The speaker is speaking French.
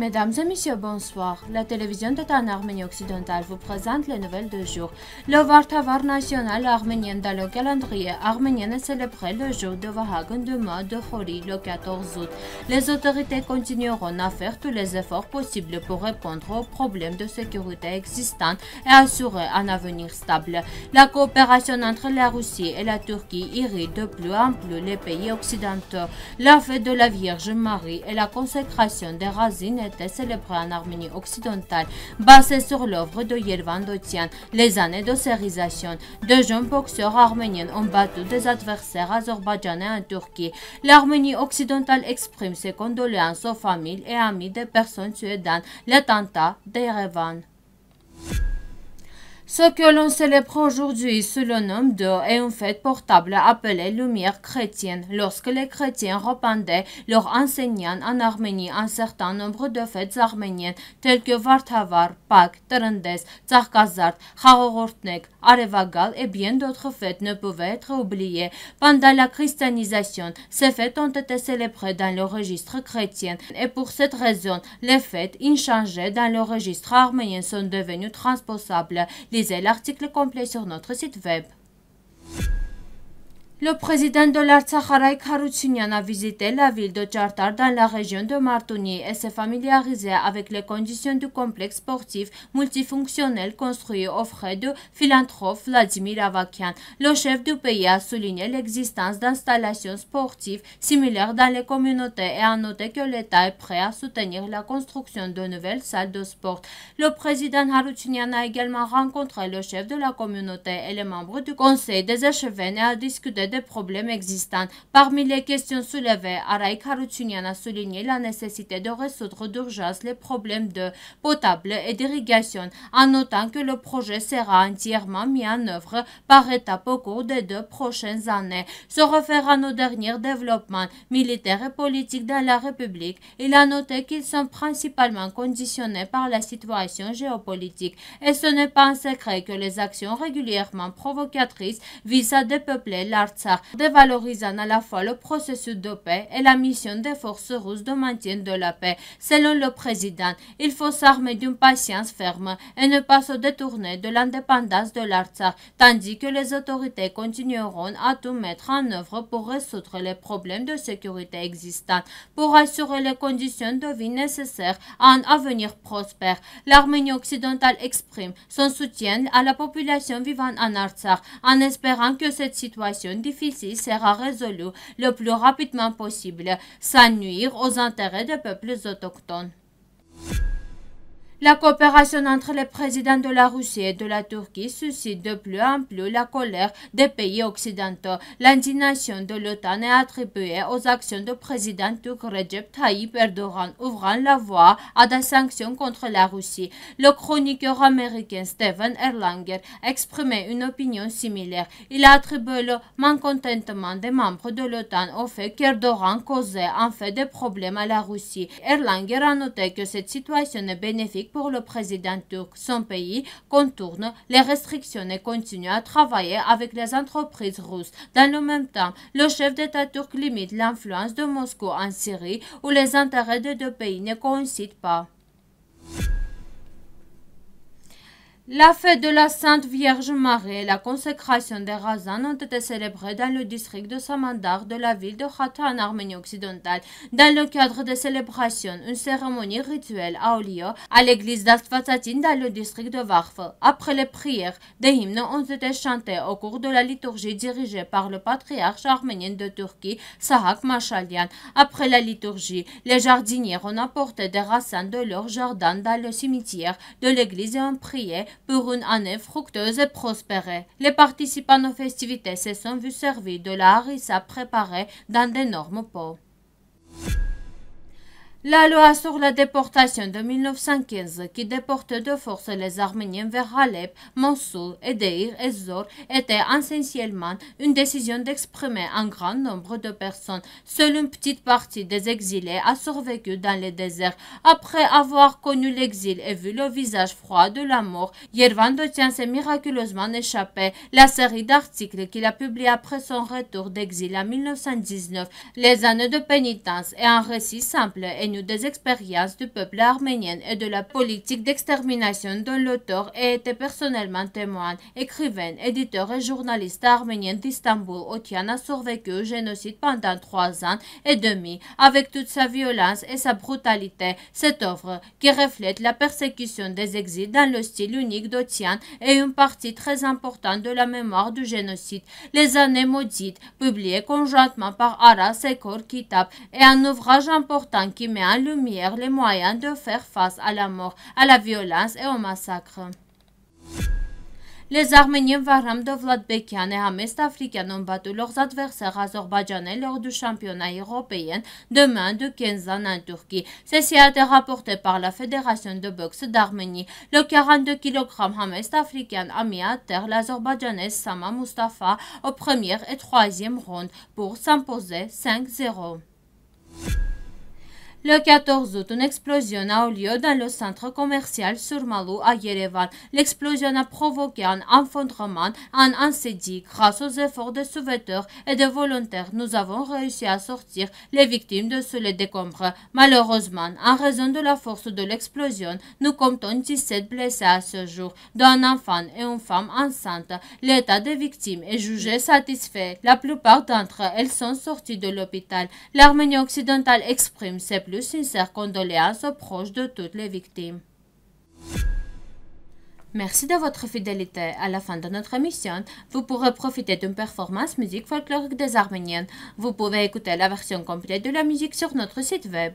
Mesdames et messieurs, bonsoir. La télévision de en Arménie occidentale vous présente les nouvelles de jour. Le Vartavar national arménien dans le calendrier arménien est célébré le jour de Vahagun demain de Hori le 14 août. Les autorités continueront à faire tous les efforts possibles pour répondre aux problèmes de sécurité existants et assurer un avenir stable. La coopération entre la Russie et la Turquie irrite de plus en plus les pays occidentaux. La fête de la Vierge Marie et la consécration des racines en Arménie occidentale, basée sur l'œuvre de yelvan Dotian, les années de Deux jeunes boxeurs arméniens ont battu des adversaires azerbaïdjanais en Turquie. L'Arménie occidentale exprime ses condoléances aux familles et amis des personnes tuées dans l'attentat d'Erevan. Ce que l'on célèbre aujourd'hui sous le nom de est une fête portable appelée Lumière chrétienne. Lorsque les chrétiens rependaient leur enseignant en Arménie un certain nombre de fêtes arméniennes telles que Vartavar, Pâques, Trendes, Tsarkazart, Khagogortnek, Arévagal et eh bien d'autres fêtes ne pouvaient être oubliées. Pendant la christianisation, ces fêtes ont été célébrées dans le registre chrétien et pour cette raison, les fêtes inchangées dans le registre arménien sont devenues transposables. Lisez l'article complet sur notre site web. Le président de l'Artsakh Haroutsunyan a visité la ville de Tchartar dans la région de Martouni et s'est familiarisé avec les conditions du complexe sportif multifonctionnel construit au frais du philanthrope Vladimir Avakian. Le chef du pays a souligné l'existence d'installations sportives similaires dans les communautés et a noté que l'État est prêt à soutenir la construction de nouvelles salles de sport. Le président Haroutsunyan a également rencontré le chef de la communauté et les membres du conseil des échevins et a discuté des problèmes existants. Parmi les questions soulevées, Araïk Haroutunian a souligné la nécessité de résoudre d'urgence les problèmes de potable et d'irrigation, en notant que le projet sera entièrement mis en œuvre par étapes au cours des deux prochaines années. Se référant aux derniers développements militaires et politiques dans la République, il a noté qu'ils sont principalement conditionnés par la situation géopolitique et ce n'est pas un secret que les actions régulièrement provocatrices visent à dépeupler l'art dévalorisant à la fois le processus de paix et la mission des forces russes de maintien de la paix. Selon le président, il faut s'armer d'une patience ferme et ne pas se détourner de l'indépendance de l'Artsakh, tandis que les autorités continueront à tout mettre en œuvre pour résoudre les problèmes de sécurité existants, pour assurer les conditions de vie nécessaires à un avenir prospère. L'Arménie occidentale exprime son soutien à la population vivant en Artsakh en espérant que cette situation sera résolu le plus rapidement possible, sans nuire aux intérêts des peuples autochtones. La coopération entre les présidents de la Russie et de la Turquie suscite de plus en plus la colère des pays occidentaux. L'indignation de l'OTAN est attribuée aux actions du président turc Recep Tayyip Erdogan, ouvrant la voie à des sanctions contre la Russie. Le chroniqueur américain Stephen Erlanger exprimait une opinion similaire. Il attribue le mécontentement des membres de l'OTAN au fait qu'Erdogan causait en fait des problèmes à la Russie. Erlanger a noté que cette situation est bénéfique pour le président turc, son pays contourne les restrictions et continue à travailler avec les entreprises russes. Dans le même temps, le chef d'État turc limite l'influence de Moscou en Syrie où les intérêts des deux pays ne coïncident pas. La fête de la Sainte Vierge Marie et la consécration des Razan ont été célébrées dans le district de Samandar de la ville de Khata en Arménie occidentale. Dans le cadre des célébrations, une cérémonie rituelle a eu lieu à l'église d'Astvatsatin dans le district de Varf. Après les prières, des hymnes ont été chantés au cours de la liturgie dirigée par le patriarche arménien de Turquie, Sahak Machalian. Après la liturgie, les jardiniers ont apporté des racines de leur jardin dans le cimetière de l'église et ont prié pour une année fructueuse et prospère. Les participants aux festivités se sont vus servir de la harissa préparée dans d'énormes pots. La loi sur la déportation de 1915 qui déporte de force les Arméniens vers Alep, Mossoul, Edeir et Zor était essentiellement une décision d'exprimer un grand nombre de personnes. Seule une petite partie des exilés a survécu dans les déserts. Après avoir connu l'exil et vu le visage froid de la mort, Yervan Dotien s'est miraculeusement échappé. La série d'articles qu'il a publiés après son retour d'exil en 1919, les années de pénitence et un récit simple et des expériences du peuple arménien et de la politique d'extermination dont l'auteur était personnellement témoin. Écrivain, éditeur et journaliste arménien d'Istanbul, Otian a survécu au génocide pendant trois ans et demi, avec toute sa violence et sa brutalité. Cette œuvre, qui reflète la persécution des exils dans le style unique d'Otian, est une partie très importante de la mémoire du génocide. Les années maudites, publiées conjointement par Aras et Kitab, est un ouvrage important qui met en lumière les moyens de faire face à la mort, à la violence et au massacre. Les Arméniens Varam de Vladbekian et Hamest Africain ont battu leurs adversaires azerbaïdjanais lors du championnat européen demain de ans en Turquie. Ceci a été rapporté par la Fédération de boxe d'Arménie. Le 42 kg Hamest Africain a mis à terre l'Azerbaïdjanaise Sama Mustafa au premier et troisième round pour s'imposer 5-0. Le 14 août, une explosion a eu lieu dans le centre commercial Surmalou à Yerevan. L'explosion a provoqué un enfondrement, un incendie. Grâce aux efforts des sauveteurs et des volontaires, nous avons réussi à sortir les victimes de ce décombres. Malheureusement, en raison de la force de l'explosion, nous comptons 17 blessés à ce jour, dont un enfant et une femme enceinte. L'état des victimes est jugé satisfait. La plupart d'entre elles sont sorties de l'hôpital. L'Arménie occidentale exprime ses sincères condoléances aux proches de toutes les victimes. Merci de votre fidélité. À la fin de notre émission, vous pourrez profiter d'une performance musique folklorique des Arméniennes. Vous pouvez écouter la version complète de la musique sur notre site web.